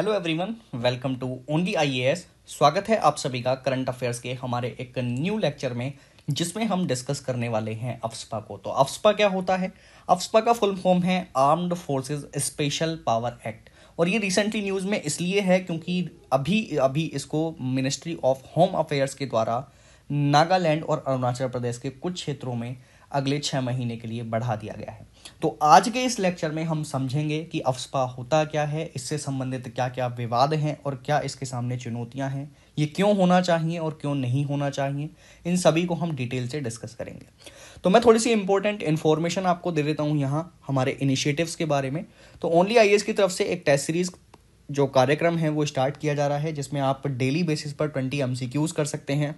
Hello everyone welcome to only IAS स्वागत है आप सभी का करंट अफेयर्स के हमारे एक न्यू लेक्चर में जिसमें हम डिस्कस करने वाले हैं अफ्सपा को तो अफ्सपा क्या होता है अफसपा का फुल फॉर्म है armed forces special power act और ये रिसेंटली न्यूज़ में इसलिए है क्योंकि अभी अभी इसको मिनिस्ट्री ऑफ होम अफेयर्स के द्वारा नागालैंड और अरुणाचल प्रदेश के कुछ क्षेत्रों में अगले छः महीने के लिए बढ़ा दिया गया है तो आज के इस लेक्चर में हम समझेंगे कि अफस्पा होता क्या है इससे संबंधित क्या क्या विवाद हैं और क्या इसके सामने चुनौतियां हैं ये क्यों होना चाहिए और क्यों नहीं होना चाहिए इन सभी को हम डिटेल से डिस्कस करेंगे तो मैं थोड़ी सी इंपॉर्टेंट इन्फॉर्मेशन आपको दे देता हूँ यहाँ हमारे इनिशिएटिव्स के बारे में तो ओनली आई की तरफ से एक टेस्ट सीरीज़ जो कार्यक्रम है वो स्टार्ट किया जा रहा है जिसमें आप डेली बेसिस पर ट्वेंटी एम कर सकते हैं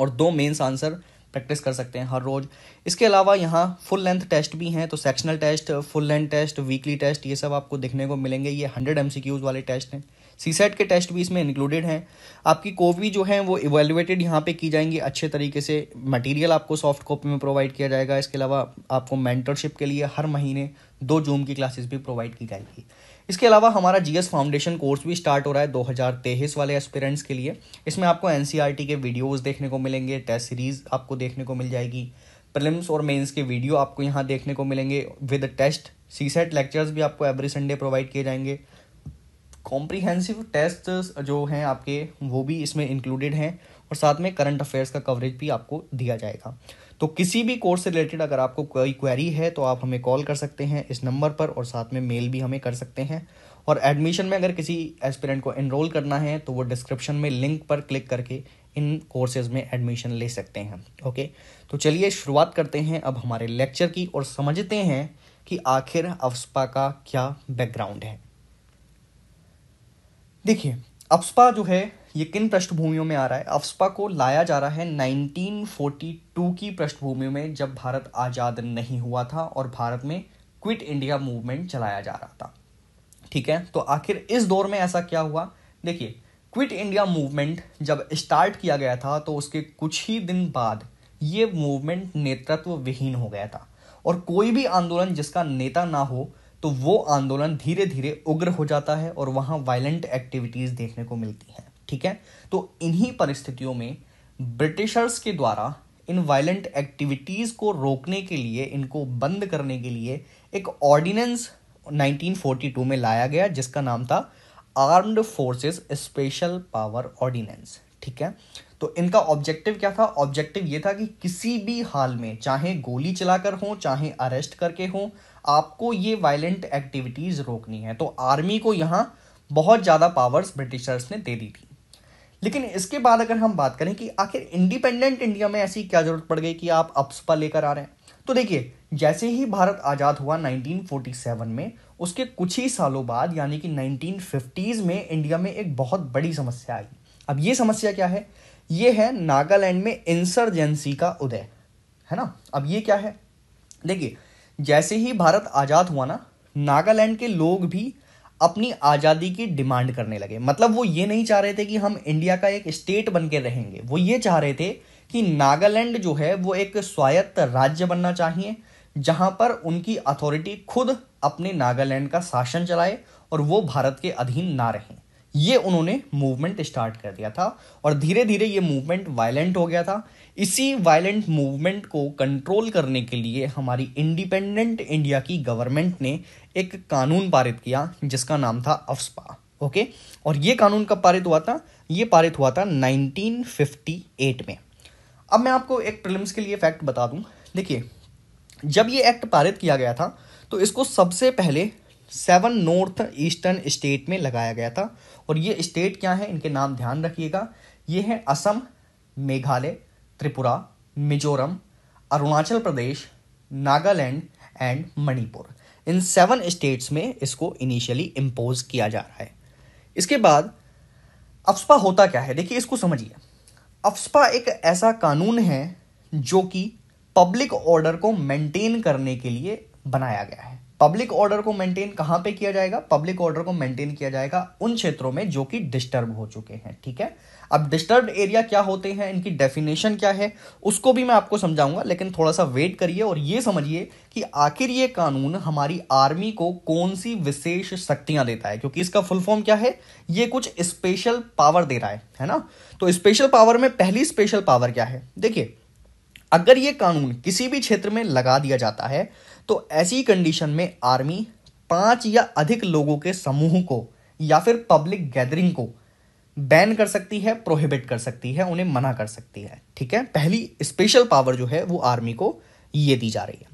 और दो मेन्स आंसर प्रैक्टिस कर सकते हैं हर रोज़ इसके अलावा यहाँ फुल लेंथ टेस्ट भी हैं तो sectional test full length test weekly test ये सब आपको देखने को मिलेंगे ये हंड्रेड एम वाले टेस्ट हैं सी सेट के टेस्ट भी इसमें इंक्लूडेड हैं आपकी कॉपी जो है वो इवेलुएटेड यहाँ पे की जाएंगी अच्छे तरीके से मटेरियल आपको सॉफ्ट कॉपी में प्रोवाइड किया जाएगा इसके अलावा आपको मेंटरशिप के लिए हर महीने दो जूम की क्लासेस भी प्रोवाइड की जाएंगी इसके अलावा हमारा जी फाउंडेशन कोर्स भी स्टार्ट हो रहा है दो वाले एस्पिरेंट्स के लिए इसमें आपको एन e के वीडियोज़ देखने को मिलेंगे टेस्ट सीरीज़ आपको देखने को मिल जाएगी प्रिलिम्स और मेंस के वीडियो आपको यहाँ देखने को मिलेंगे with test C set lectures भी आपको एवरी संडे प्रोवाइड किए जाएंगे कॉम्प्रीहेंसिव टेस्ट जो हैं आपके वो भी इसमें इंक्लूडेड हैं और साथ में करंट अफेयर्स का कवरेज भी आपको दिया जाएगा तो किसी भी कोर्स से रिलेटेड अगर आपको कोई क्वेरी है तो आप हमें कॉल कर सकते हैं इस नंबर पर और साथ में मेल भी हमें कर सकते हैं और एडमिशन में अगर किसी एस्पिरेंट को इनरोल करना है तो वो डिस्क्रिप्शन में लिंक पर क्लिक करके इन कोर्सेज में एडमिशन ले सकते हैं ओके तो चलिए शुरुआत करते हैं अब हमारे लेक्चर की और समझते हैं कि आखिर अफसपा का क्या बैकग्राउंड है देखिए अफ्सपा जो है ये किन पृष्ठभूमियों में आ रहा है अफ्सपा को लाया जा रहा है 1942 की पृष्ठभूमि में जब भारत आज़ाद नहीं हुआ था और भारत में क्विट इंडिया मूवमेंट चलाया जा रहा था ठीक है तो आखिर इस दौर में ऐसा क्या हुआ देखिए क्विट इंडिया मूवमेंट जब स्टार्ट किया गया था तो उसके कुछ ही दिन बाद ये मूवमेंट नेतृत्व विहीन हो गया था और कोई भी आंदोलन जिसका नेता ना हो तो वो आंदोलन धीरे धीरे उग्र हो जाता है और वहां वायलेंट एक्टिविटीज़ देखने को मिलती हैं ठीक है तो इन्हीं परिस्थितियों में ब्रिटिशर्स के द्वारा इन वायलेंट एक्टिविटीज़ को रोकने के लिए इनको बंद करने के लिए एक ऑर्डिनेंस 1942 में लाया गया जिसका नाम था armed forces special power ordinance ठीक है तो इनका ऑब्जेक्टिव क्या था ऑब्जेक्टिव ये था कि किसी भी हाल में चाहे गोली चलाकर हो चाहे अरेस्ट करके हों आपको ये वायलेंट एक्टिविटीज़ रोकनी है तो आर्मी को यहाँ बहुत ज़्यादा पावर्स ब्रिटिशर्स ने दे दी थी लेकिन इसके बाद अगर हम बात करें कि आखिर इंडिपेंडेंट इंडिया में ऐसी क्या ज़रूरत पड़ गई कि आप अपसपा लेकर आ रहे हैं तो देखिए जैसे ही भारत आज़ाद हुआ 1947 में उसके कुछ ही सालों बाद यानी कि 1950s में इंडिया में एक बहुत बड़ी समस्या आई अब ये समस्या क्या है ये है नागालैंड में इंसर्जेंसी का उदय है ना अब ये क्या है देखिए जैसे ही भारत आज़ाद हुआ ना नागालैंड के लोग भी अपनी आज़ादी की डिमांड करने लगे मतलब वो ये नहीं चाह रहे थे कि हम इंडिया का एक स्टेट बन के रहेंगे वो ये चाह रहे थे कि नागालैंड जो है वो एक स्वायत्त राज्य बनना चाहिए जहाँ पर उनकी अथॉरिटी खुद अपने नागालैंड का शासन चलाए और वो भारत के अधीन ना रहें ये उन्होंने मूवमेंट स्टार्ट कर दिया था और धीरे धीरे ये मूवमेंट वायलेंट हो गया था इसी वायलेंट मूवमेंट को कंट्रोल करने के लिए हमारी इंडिपेंडेंट इंडिया की गवर्नमेंट ने एक कानून पारित किया जिसका नाम था अफ्सपा ओके और ये कानून कब पारित हुआ था ये पारित हुआ था 1958 में अब मैं आपको एक प्रिलिम्स के लिए फैक्ट बता दूं देखिए जब ये एक्ट पारित किया गया था तो इसको सबसे पहले सेवन नॉर्थ ईस्टर्न स्टेट में लगाया गया था और ये स्टेट क्या है इनके नाम ध्यान रखिएगा ये है असम मेघालय त्रिपुरा मिजोरम अरुणाचल प्रदेश नागालैंड एंड मणिपुर इन सेवन स्टेट्स में इसको इनिशियली इम्पोज किया जा रहा है इसके बाद अफ्सपा होता क्या है देखिए इसको समझिए अफ्सपा एक ऐसा कानून है जो कि पब्लिक ऑर्डर को मेंटेन करने के लिए बनाया गया है पब्लिक ऑर्डर को मेंटेन कहां पे किया जाएगा पब्लिक ऑर्डर को मेंटेन किया जाएगा उन क्षेत्रों में जो कि डिस्टर्ब हो चुके हैं ठीक है अब डिस्टर्ब एरिया क्या होते हैं इनकी डेफिनेशन क्या है उसको भी मैं आपको समझाऊंगा लेकिन थोड़ा सा वेट करिए और ये समझिए कि आखिर ये कानून हमारी आर्मी को कौन सी विशेष शक्तियां देता है क्योंकि इसका फुल फॉर्म क्या है ये कुछ स्पेशल पावर दे रहा है है ना तो स्पेशल पावर में पहली स्पेशल पावर क्या है देखिए अगर ये कानून किसी भी क्षेत्र में लगा दिया जाता है तो ऐसी कंडीशन में आर्मी पांच या अधिक लोगों के समूह को या फिर पब्लिक गैदरिंग को बैन कर सकती है प्रोहिबिट कर सकती है उन्हें मना कर सकती है ठीक है पहली स्पेशल पावर जो है वो आर्मी को ये दी जा रही है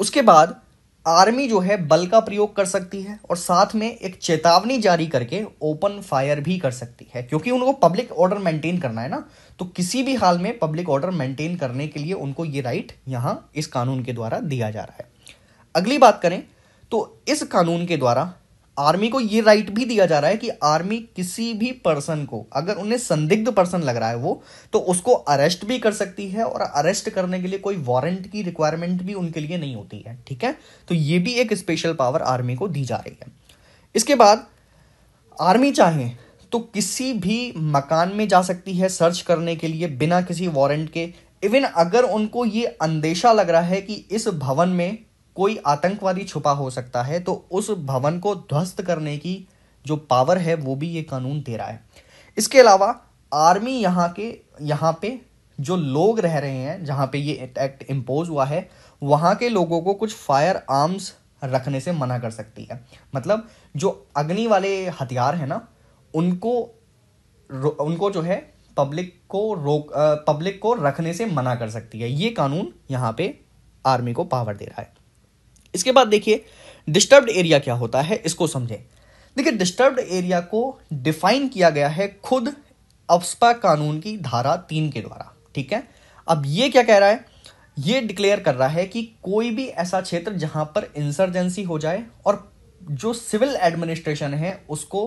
उसके बाद आर्मी जो है बल का प्रयोग कर सकती है और साथ में एक चेतावनी जारी करके ओपन फायर भी कर सकती है क्योंकि उनको पब्लिक ऑर्डर मेंटेन करना है ना तो किसी भी हाल में पब्लिक ऑर्डर मेंटेन करने के लिए उनको ये राइट यहाँ इस कानून के द्वारा दिया जा रहा है अगली बात करें तो इस कानून के द्वारा आर्मी को ये राइट भी दिया जा रहा है कि आर्मी किसी भी पर्सन को अगर उन्हें संदिग्ध पर्सन लग रहा है वो तो उसको अरेस्ट भी कर सकती है और अरेस्ट करने के लिए कोई वारंट की रिक्वायरमेंट भी उनके लिए नहीं होती है ठीक है तो ये भी एक स्पेशल पावर आर्मी को दी जा रही है इसके बाद आर्मी चाहे तो किसी भी मकान में जा सकती है सर्च करने के लिए बिना किसी वारंट के इवन अगर उनको ये अंदेशा लग रहा है कि इस भवन में कोई आतंकवादी छुपा हो सकता है तो उस भवन को ध्वस्त करने की जो पावर है वो भी ये कानून दे रहा है इसके अलावा आर्मी यहाँ के यहाँ पे जो लोग रह रहे हैं जहाँ पे ये एक्ट इम्पोज हुआ है वहाँ के लोगों को कुछ फायर आर्म्स रखने से मना कर सकती है मतलब जो अग्नि वाले हथियार हैं ना उनको उनको जो है पब्लिक को रोक पब्लिक को रखने से मना कर सकती है ये कानून यहाँ पे आर्मी को पावर दे रहा है इसके बाद देखिए डिस्टर्ब्ड एरिया क्या होता है इसको समझें देखिए डिस्टर्ब्ड एरिया को डिफाइन किया गया है खुद अफ्सपा कानून की धारा तीन के द्वारा ठीक है अब ये क्या कह रहा है ये डिक्लेयर कर रहा है कि कोई भी ऐसा क्षेत्र जहां पर इंसर्जेंसी हो जाए और जो सिविल एडमिनिस्ट्रेशन है उसको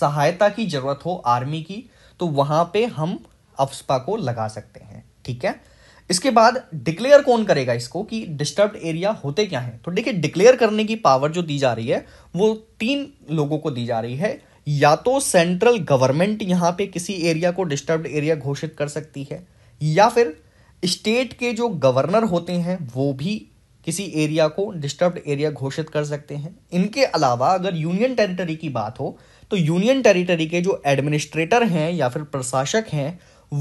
सहायता की जरूरत हो आर्मी की तो वहां पे हम अफ्सपा को लगा सकते हैं ठीक है इसके बाद डिक्लेयर कौन करेगा इसको कि डिस्टर्ब एरिया होते क्या हैं तो देखिए डिक्लेयर करने की पावर जो दी जा रही है वो तीन लोगों को दी जा रही है या तो सेंट्रल गवर्नमेंट यहाँ पे किसी एरिया को डिस्टर्ब एरिया घोषित कर सकती है या फिर स्टेट के जो गवर्नर होते हैं वो भी किसी एरिया को डिस्टर्ब एरिया घोषित कर सकते हैं इनके अलावा अगर यूनियन टेरिटरी की बात हो तो यूनियन टेरिटरी के जो एडमिनिस्ट्रेटर हैं या फिर प्रशासक हैं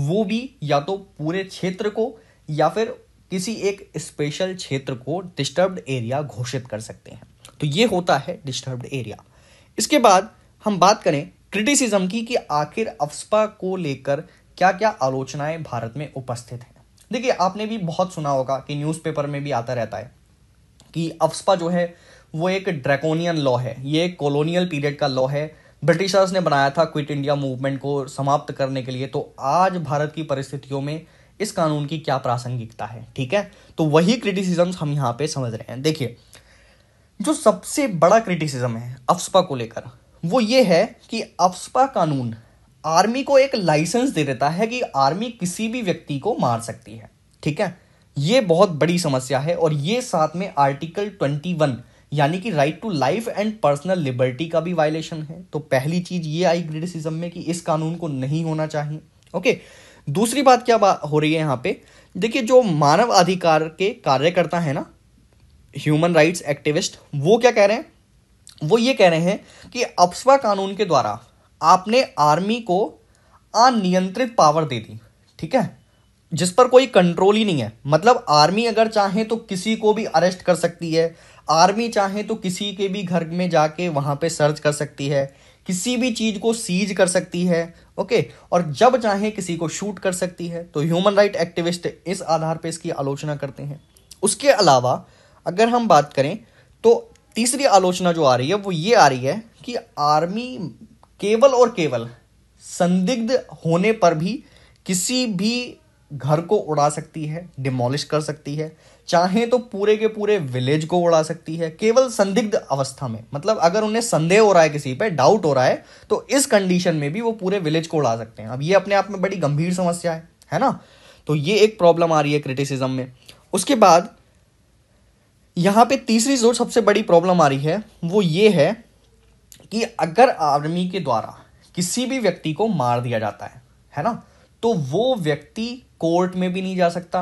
वो भी या तो पूरे क्षेत्र को या फिर किसी एक स्पेशल क्षेत्र को डिस्टर्ब्ड एरिया घोषित कर सकते हैं तो ये होता है डिस्टर्ब्ड एरिया इसके बाद हम बात करें क्रिटिसिज्म की कि आखिर अफ्सपा को लेकर क्या क्या आलोचनाएं भारत में उपस्थित हैं देखिए आपने भी बहुत सुना होगा कि न्यूज़पेपर में भी आता रहता है कि अफ्सपा जो है वो एक ड्रैकोनियन लॉ है ये एक कॉलोनियल पीरियड का लॉ है ब्रिटिशर्स ने बनाया था क्विट इंडिया मूवमेंट को समाप्त करने के लिए तो आज भारत की परिस्थितियों में इस कानून की क्या प्रासंगिकता है ठीक है तो वही क्रिटिसिजम्स हम यहाँ पे समझ रहे हैं देखिए जो सबसे बड़ा क्रिटिसिज्म है अफस्पा को लेकर वो ये है कि अफस्पा कानून आर्मी को एक लाइसेंस दे देता है कि आर्मी किसी भी व्यक्ति को मार सकती है ठीक है ये बहुत बड़ी समस्या है और ये साथ में आर्टिकल ट्वेंटी वन यानी कि right to life and personal liberty का भी वायलेशन है तो पहली चीज ये आई क्रिटिसिज्म में कि इस कानून को नहीं होना चाहिए ओके okay? दूसरी बात क्या बात हो रही है यहाँ पे देखिए जो मानव अधिकार के कार्यकर्ता है ना ह्यूमन राइट्स एक्टिविस्ट वो क्या कह रहे हैं वो ये कह रहे हैं कि अफस्वा कानून के द्वारा आपने आर्मी को अनियंत्रित पावर दे दी ठीक है जिस पर कोई कंट्रोल ही नहीं है मतलब आर्मी अगर चाहे तो किसी को भी अरेस्ट कर सकती है आर्मी चाहे तो किसी के भी घर में जाके वहाँ पे सर्च कर सकती है किसी भी चीज़ को सीज कर सकती है ओके और जब चाहे किसी को शूट कर सकती है तो ह्यूमन राइट एक्टिविस्ट इस आधार पर इसकी आलोचना करते हैं उसके अलावा अगर हम बात करें तो तीसरी आलोचना जो आ रही है वो ये आ रही है कि आर्मी केवल और केवल संदिग्ध होने पर भी किसी भी घर को उड़ा सकती है डिमोलिश कर सकती है चाहे तो पूरे के पूरे विलेज को उड़ा सकती है केवल संदिग्ध अवस्था में मतलब अगर उन्हें संदेह हो रहा है किसी पे डाउट हो रहा है तो इस कंडीशन में भी वो पूरे विलेज को उड़ा सकते हैं अब ये अपने आप में बड़ी गंभीर समस्या है है ना तो ये एक प्रॉब्लम आ रही है क्रिटिसिज्म में उसके बाद यहाँ पे तीसरी जो सबसे बड़ी प्रॉब्लम आ रही है वो ये है कि अगर आर्मी के द्वारा किसी भी व्यक्ति को मार दिया जाता है है ना तो वो व्यक्ति कोर्ट में भी नहीं जा सकता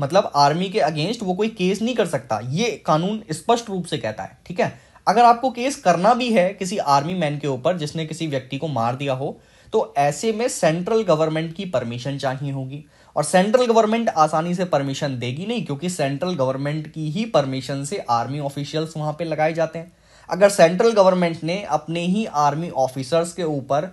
मतलब आर्मी के अगेंस्ट वो कोई केस नहीं कर सकता ये कानून स्पष्ट रूप से कहता है ठीक है अगर आपको केस करना भी है किसी आर्मी मैन के ऊपर जिसने किसी व्यक्ति को मार दिया हो तो ऐसे में सेंट्रल गवर्नमेंट की परमिशन चाहिए होगी और सेंट्रल गवर्नमेंट आसानी से परमिशन देगी नहीं क्योंकि सेंट्रल गवर्नमेंट की ही परमिशन से आर्मी ऑफिशियल्स वहां पे लगाए जाते हैं अगर सेंट्रल गवर्नमेंट ने अपने ही आर्मी ऑफिसर्स के ऊपर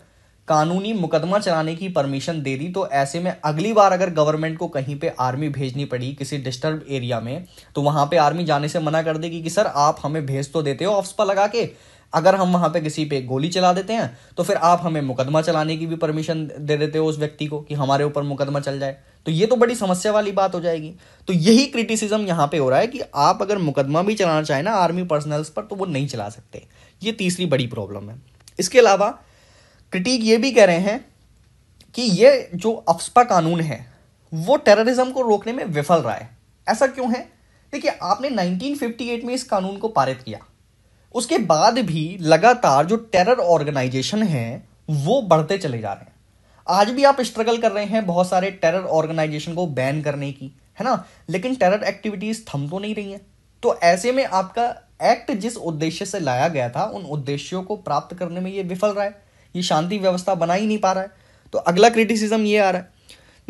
कानूनी मुकदमा चलाने की परमिशन दे दी तो ऐसे में अगली बार अगर गवर्नमेंट को कहीं पे आर्मी भेजनी पड़ी किसी डिस्टर्ब एरिया में तो वहां पे आर्मी जाने से मना कर देगी कि सर आप हमें भेज तो देते हो पर लगा के अगर हम वहां पे किसी पे गोली चला देते हैं तो फिर आप हमें मुकदमा चलाने की भी परमिशन दे देते हो उस व्यक्ति को कि हमारे ऊपर मुकदमा चल जाए तो ये तो बड़ी समस्या वाली बात हो जाएगी तो यही क्रिटिसिज्म यहां पे हो रहा है कि आप अगर मुकदमा भी चलाना चाहें ना आर्मी पर्सनल्स पर तो वो नहीं चला सकते ये तीसरी बड़ी प्रॉब्लम है इसके अलावा क्रिटिक ये भी कह रहे हैं कि ये जो अफ्सपा कानून है वो टेररिज्म को रोकने में विफल रहा है ऐसा क्यों है देखिए आपने 1958 में इस कानून को पारित किया उसके बाद भी लगातार जो टेरर ऑर्गेनाइजेशन है वो बढ़ते चले जा रहे हैं आज भी आप स्ट्रगल कर रहे हैं बहुत सारे टेरर ऑर्गेनाइजेशन को बैन करने की है ना लेकिन टेरर एक्टिविटीज थम तो नहीं रही हैं तो ऐसे में आपका एक्ट जिस उद्देश्य से लाया गया था उन उद्देश्यों को प्राप्त करने में ये विफल रहा है ये शांति व्यवस्था बना ही नहीं पा रहा है तो अगला क्रिटिसिज्म ये आ रहा है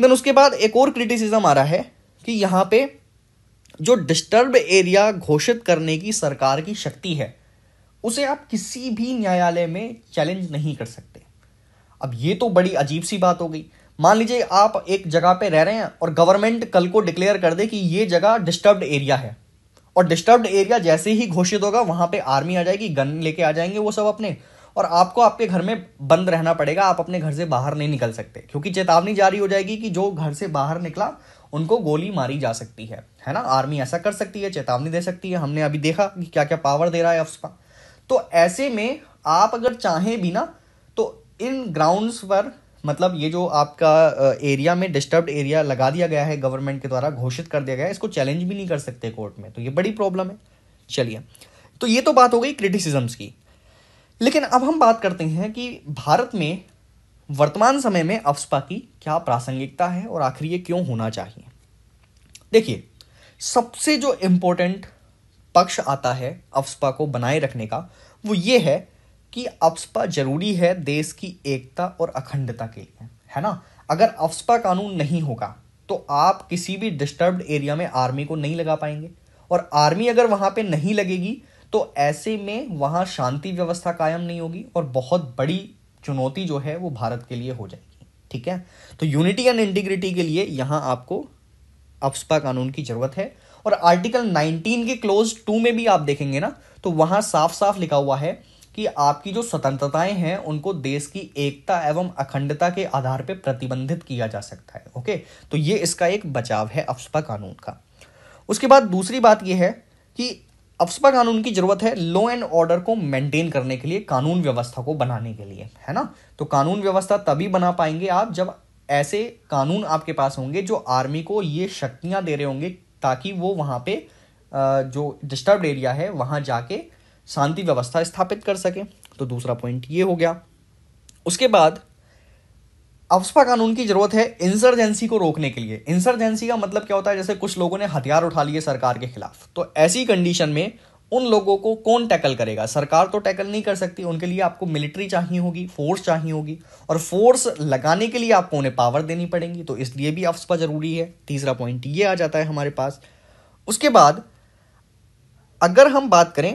देन उसके बाद एक और क्रिटिसिज्म आ रहा है कि यहाँ पे जो डिस्टर्ब एरिया घोषित करने की सरकार की शक्ति है उसे आप किसी भी न्यायालय में चैलेंज नहीं कर सकते अब ये तो बड़ी अजीब सी बात हो गई मान लीजिए आप एक जगह पे रह रहे हैं और गवर्नमेंट कल को डिक्लेयर कर दे कि ये जगह डिस्टर्ब्ड एरिया है और डिस्टर्ब्ड एरिया जैसे ही घोषित होगा वहां पे आर्मी आ जाएगी गन लेके आ जाएंगे वो सब अपने और आपको आपके घर में बंद रहना पड़ेगा आप अपने घर से बाहर नहीं निकल सकते क्योंकि चेतावनी जारी हो जाएगी कि जो घर से बाहर निकला उनको गोली मारी जा सकती है है ना आर्मी ऐसा कर सकती है चेतावनी दे सकती है हमने अभी देखा कि क्या क्या पावर दे रहा है अफसपा तो ऐसे में आप अगर चाहें भी ना तो इन ग्राउंड्स पर मतलब ये जो आपका एरिया में डिस्टर्ब एरिया लगा दिया गया है गवर्नमेंट के द्वारा घोषित कर दिया गया है इसको चैलेंज भी नहीं कर सकते कोर्ट में तो ये बड़ी प्रॉब्लम है चलिए तो ये तो बात हो गई क्रिटिसिजम्स की लेकिन अब हम बात करते हैं कि भारत में वर्तमान समय में अफसपा की क्या प्रासंगिकता है और आखिर ये क्यों होना चाहिए देखिए सबसे जो इम्पोर्टेंट पक्ष आता है अफसपा को बनाए रखने का वो ये है कि अफसपा जरूरी है देश की एकता और अखंडता के लिए है ना अगर अफसपा कानून नहीं होगा तो आप किसी भी डिस्टर्ब्ड एरिया में आर्मी को नहीं लगा पाएंगे और आर्मी अगर वहां पे नहीं लगेगी तो ऐसे में वहाँ शांति व्यवस्था कायम नहीं होगी और बहुत बड़ी चुनौती जो है वो भारत के लिए हो जाएगी ठीक है तो यूनिटी एंड इंटीग्रिटी के लिए यहाँ आपको अफ्सपा कानून की ज़रूरत है और आर्टिकल 19 के क्लोज टू में भी आप देखेंगे ना तो वहाँ साफ साफ लिखा हुआ है कि आपकी जो स्वतंत्रताएं हैं उनको देश की एकता एवं अखंडता के आधार पर प्रतिबंधित किया जा सकता है ओके तो ये इसका एक बचाव है अफ्सपा कानून का उसके बाद दूसरी बात यह है कि अफसपा कानून की जरूरत है लॉ एंड ऑर्डर को मेंटेन करने के लिए कानून व्यवस्था को बनाने के लिए है ना तो कानून व्यवस्था तभी बना पाएंगे आप जब ऐसे कानून आपके पास होंगे जो आर्मी को ये शक्तियां दे रहे होंगे ताकि वो वहां पे जो डिस्टर्ब एरिया है वहां जाके शांति व्यवस्था स्थापित कर सके तो दूसरा पॉइंट ये हो गया उसके बाद अफसपा कानून की जरूरत है इंसर्जेंसी को रोकने के लिए इंसर्जेंसी का मतलब क्या होता है जैसे कुछ लोगों ने हथियार उठा लिए सरकार के खिलाफ तो ऐसी कंडीशन में उन लोगों को कौन टैकल करेगा सरकार तो टैकल नहीं कर सकती उनके लिए आपको मिलिट्री चाहिए होगी फोर्स चाहिए होगी और फोर्स लगाने के लिए आपको उन्हें पावर देनी पड़ेगी तो इसलिए भी अफसपा जरूरी है तीसरा पॉइंट ये आ जाता है हमारे पास उसके बाद अगर हम बात करें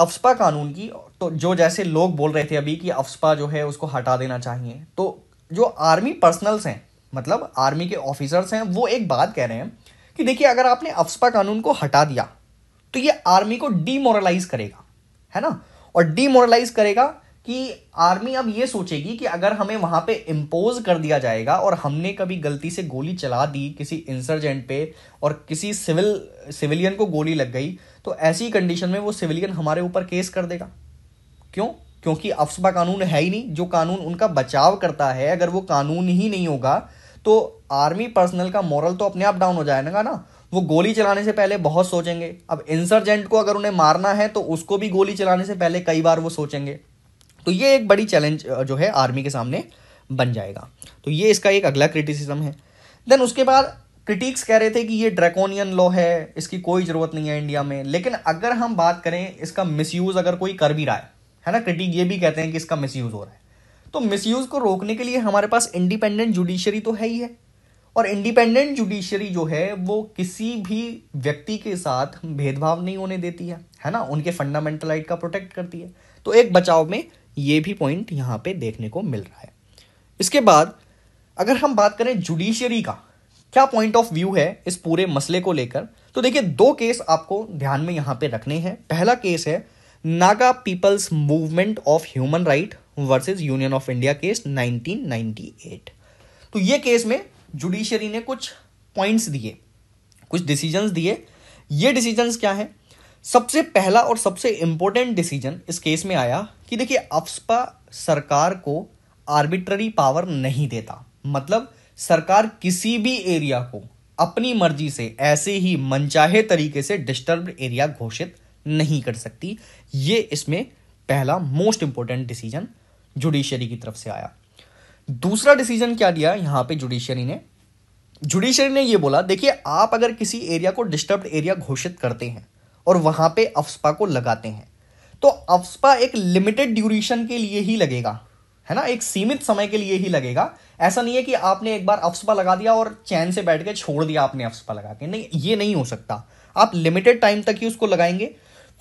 अफसपा कानून की तो जो जैसे लोग बोल रहे थे अभी कि अफसपा जो है उसको हटा देना चाहिए तो जो आर्मी पर्सनल्स हैं मतलब आर्मी के ऑफिसर्स हैं वो एक बात कह रहे हैं कि देखिए अगर आपने अफसपा कानून को हटा दिया तो ये आर्मी को डीमोरलाइज करेगा है ना और डीमोरलाइज करेगा कि आर्मी अब ये सोचेगी कि अगर हमें वहाँ पे इम्पोज कर दिया जाएगा और हमने कभी गलती से गोली चला दी किसी इंसर्जेंट पे और किसी सिविल सिविलियन को गोली लग गई तो ऐसी कंडीशन में वो सिविलियन हमारे ऊपर केस कर देगा क्यों क्योंकि अफसबा कानून है ही नहीं जो कानून उनका बचाव करता है अगर वो कानून ही नहीं होगा तो आर्मी पर्सनल का मॉरल तो अपने आप डाउन हो जाएगा ना वो गोली चलाने से पहले बहुत सोचेंगे अब इंसर्जेंट को अगर उन्हें मारना है तो उसको भी गोली चलाने से पहले कई बार वो सोचेंगे तो ये एक बड़ी चैलेंज जो है आर्मी के सामने बन जाएगा तो ये इसका एक अगला क्रिटिसिज्म है देन उसके बाद क्रिटिक्स कह रहे थे कि ये ड्रैकोनियन लॉ है इसकी कोई ज़रूरत नहीं है इंडिया में लेकिन अगर हम बात करें इसका मिसयूज़ अगर कोई कर भी रहा है है ना क्रिटिक ये भी कहते हैं कि इसका मिसयूज हो रहा है तो मिसयूज को रोकने के लिए हमारे पास इंडिपेंडेंट जुडिशरी तो है ही है और इंडिपेंडेंट जुडिशरी जो है वो किसी भी व्यक्ति के साथ भेदभाव नहीं होने देती है है ना उनके फंडामेंटल राइट का प्रोटेक्ट करती है तो एक बचाव में ये भी पॉइंट यहाँ पे देखने को मिल रहा है इसके बाद अगर हम बात करें जुडिशरी का क्या पॉइंट ऑफ व्यू है इस पूरे मसले को लेकर तो देखिए दो केस आपको ध्यान में यहाँ पे रखने हैं पहला केस है Naga peoples movement of human right versus union of India case 1998 तो ये केस में जुडिशरी ने कुछ पॉइंट्स दिए कुछ डिसीजंस दिए ये डिसीजंस क्या हैं सबसे पहला और सबसे इंपॉर्टेंट डिसीजन इस केस में आया कि देखिए अफसपा सरकार को आर्बिट्ररी पावर नहीं देता मतलब सरकार किसी भी एरिया को अपनी मर्जी से ऐसे ही मनचाहे तरीके से डिस्टर्ब एरिया घोषित नहीं कर सकती ये इसमें पहला मोस्ट इंपॉर्टेंट डिसीजन जुडिशियरी की तरफ से आया दूसरा डिसीजन क्या दिया यहां पे जुडिशियरी ने जुडिशियरी ने ये बोला देखिए आप अगर किसी एरिया को डिस्टर्ब एरिया घोषित करते हैं और वहां पे अफसपा को लगाते हैं तो अफसपा एक लिमिटेड ड्यूरेशन के लिए ही लगेगा है ना एक सीमित समय के लिए ही लगेगा ऐसा नहीं है कि आपने एक बार अफसपा लगा दिया और चैन से बैठ के छोड़ दिया आपने अफसपा लगा के नहीं ये नहीं हो सकता आप लिमिटेड टाइम तक ही उसको लगाएंगे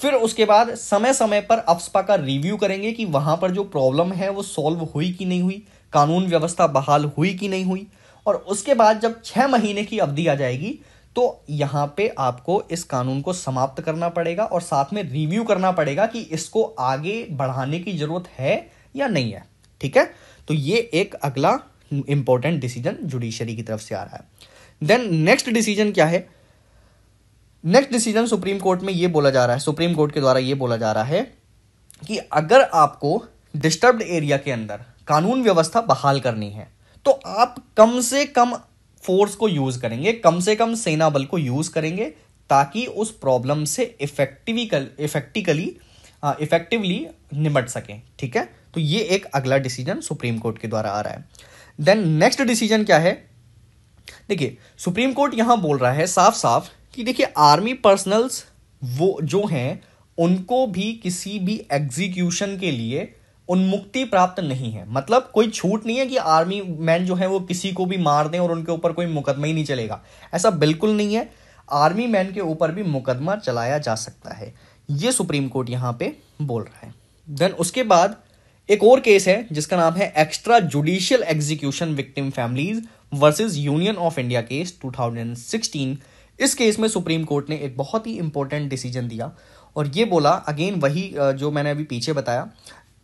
फिर उसके बाद समय समय पर अफ्सपा का रिव्यू करेंगे कि वहां पर जो प्रॉब्लम है वो सॉल्व हुई कि नहीं हुई कानून व्यवस्था बहाल हुई कि नहीं हुई और उसके बाद जब छह महीने की अवधि आ जाएगी तो यहाँ पे आपको इस कानून को समाप्त करना पड़ेगा और साथ में रिव्यू करना पड़ेगा कि इसको आगे बढ़ाने की ज़रूरत है या नहीं है ठीक है तो ये एक अगला इंपॉर्टेंट डिसीजन जुडिशरी की तरफ से आ रहा है देन नेक्स्ट डिसीजन क्या है नेक्स्ट डिसीजन सुप्रीम कोर्ट में ये बोला जा रहा है सुप्रीम कोर्ट के द्वारा ये बोला जा रहा है कि अगर आपको डिस्टर्ब्ड एरिया के अंदर कानून व्यवस्था बहाल करनी है तो आप कम से कम फोर्स को यूज़ करेंगे कम से कम सेना बल को यूज़ करेंगे ताकि उस प्रॉब्लम से इफेक्टिविकल इफेक्टिकली इफेक्टिवली निमट सकें ठीक है तो ये एक अगला डिसीजन सुप्रीम कोर्ट के द्वारा आ रहा है देन नेक्स्ट डिसीजन क्या है देखिए सुप्रीम कोर्ट यहां बोल रहा है साफ साफ कि देखिए आर्मी पर्सनल्स वो जो हैं उनको भी किसी भी एग्जीक्यूशन के लिए उन्मुक्ति प्राप्त नहीं है मतलब कोई छूट नहीं है कि आर्मी मैन जो है वो किसी को भी मार दें और उनके ऊपर कोई मुकदमा ही नहीं चलेगा ऐसा बिल्कुल नहीं है आर्मी मैन के ऊपर भी मुकदमा चलाया जा सकता है ये सुप्रीम कोर्ट यहाँ पे बोल रहा है देन उसके बाद एक और केस है जिसका नाम है extra judicial execution victim families versus union of India case 2016 इस केस में सुप्रीम कोर्ट ने एक बहुत ही इंपॉर्टेंट डिसीजन दिया और ये बोला अगेन वही जो मैंने अभी पीछे बताया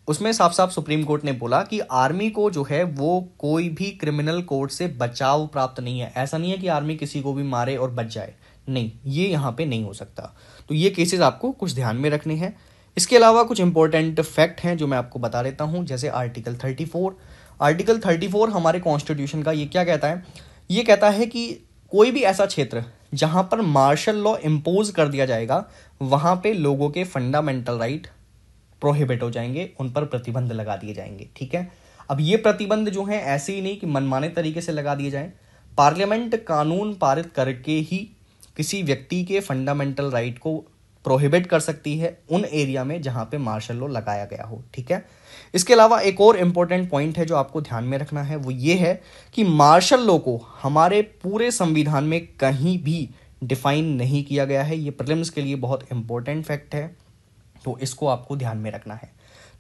उसमें साफ साफ सुप्रीम कोर्ट ने बोला कि आर्मी को जो है वो कोई भी क्रिमिनल कोर्ट से बचाव प्राप्त नहीं है ऐसा नहीं है कि आर्मी किसी को भी मारे और बच जाए नहीं ये यहाँ पे नहीं हो सकता तो ये केसेस आपको कुछ ध्यान में रखने हैं इसके अलावा कुछ इंपॉर्टेंट फैक्ट हैं जो मैं आपको बता देता हूँ जैसे आर्टिकल थर्टी आर्टिकल थर्टी हमारे कॉन्स्टिट्यूशन का ये क्या कहता है ये कहता है कि कोई भी ऐसा क्षेत्र जहां पर मार्शल लॉ इम्पोज कर दिया जाएगा वहां पे लोगों के फंडामेंटल राइट प्रोहिबिट हो जाएंगे उन पर प्रतिबंध लगा दिए जाएंगे ठीक है अब ये प्रतिबंध जो है ऐसे ही नहीं कि मनमाने तरीके से लगा दिए जाए पार्लियामेंट कानून पारित करके ही किसी व्यक्ति के फंडामेंटल राइट को प्रोहिबिट कर सकती है उन एरिया में जहाँ पे मार्शल लॉ लगाया गया हो ठीक है इसके अलावा एक और इम्पोर्टेंट पॉइंट है जो आपको ध्यान में रखना है वो ये है कि मार्शल लॉ को हमारे पूरे संविधान में कहीं भी डिफाइन नहीं किया गया है ये प्रिलिम्स के लिए बहुत इंपॉर्टेंट फैक्ट है तो इसको आपको ध्यान में रखना है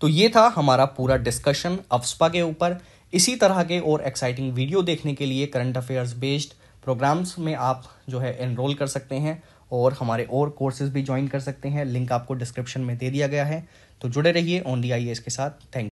तो ये था हमारा पूरा डिस्कशन अफ्सपा के ऊपर इसी तरह के और एक्साइटिंग वीडियो देखने के लिए करंट अफेयर्स बेस्ड प्रोग्राम्स में आप जो है एनरोल कर सकते हैं और हमारे और कोर्सेज भी ज्वाइन कर सकते हैं लिंक आपको डिस्क्रिप्शन में दे दिया गया है तो जुड़े रहिए ओनली आई के साथ थैंक